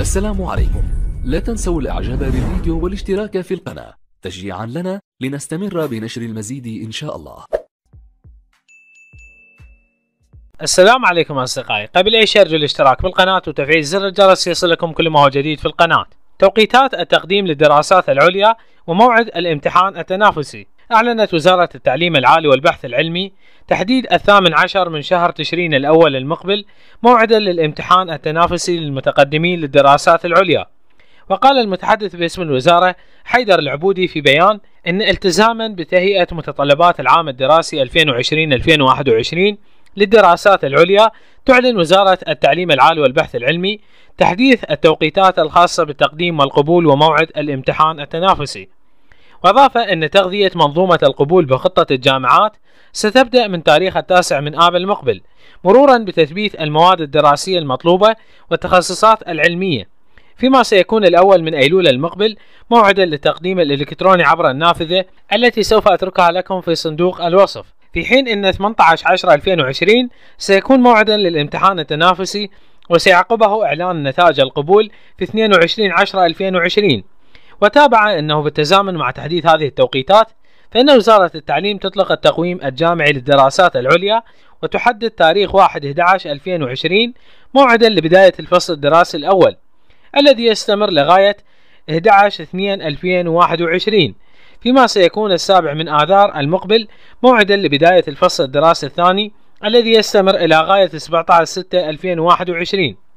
السلام عليكم لا تنسوا الاعجاب بالفيديو والاشتراك في القناة تشجيعا لنا لنستمر بنشر المزيد ان شاء الله السلام عليكم اصدقائي قبل اي شيء ارجو الاشتراك بالقناة وتفعيل زر الجرس ليصلكم كل ما هو جديد في القناة توقيتات التقديم للدراسات العليا وموعد الامتحان التنافسي أعلنت وزارة التعليم العالي والبحث العلمي تحديد الثامن عشر من شهر تشرين الأول المقبل موعدا للامتحان التنافسي للمتقدمين للدراسات العليا وقال المتحدث باسم الوزارة حيدر العبودي في بيان أن التزاما بتهيئة متطلبات العام الدراسي 2020-2021 للدراسات العليا تعلن وزارة التعليم العالي والبحث العلمي تحديث التوقيتات الخاصة بالتقديم والقبول وموعد الامتحان التنافسي وأضاف أن تغذية منظومة القبول بخطة الجامعات ستبدأ من تاريخ التاسع من آب المقبل مرورا بتثبيت المواد الدراسية المطلوبة والتخصصات العلمية فيما سيكون الأول من أيلول المقبل موعدا للتقديم الإلكتروني عبر النافذة التي سوف أتركها لكم في صندوق الوصف في حين أن 18/10/2020 سيكون موعدا للامتحان التنافسي وسيعقبه إعلان نتائج القبول في 22/10/2020 وتابع أنه بالتزامن مع تحديث هذه التوقيتات فإن وزارة التعليم تطلق التقويم الجامعي للدراسات العليا وتحدد تاريخ 1/11/2020 موعدا لبداية الفصل الدراسي الأول الذي يستمر لغاية 11/2/2021 فيما سيكون السابع من آذار المقبل موعدا لبداية الفصل الدراسي الثاني الذي يستمر إلى غاية 17/6/2021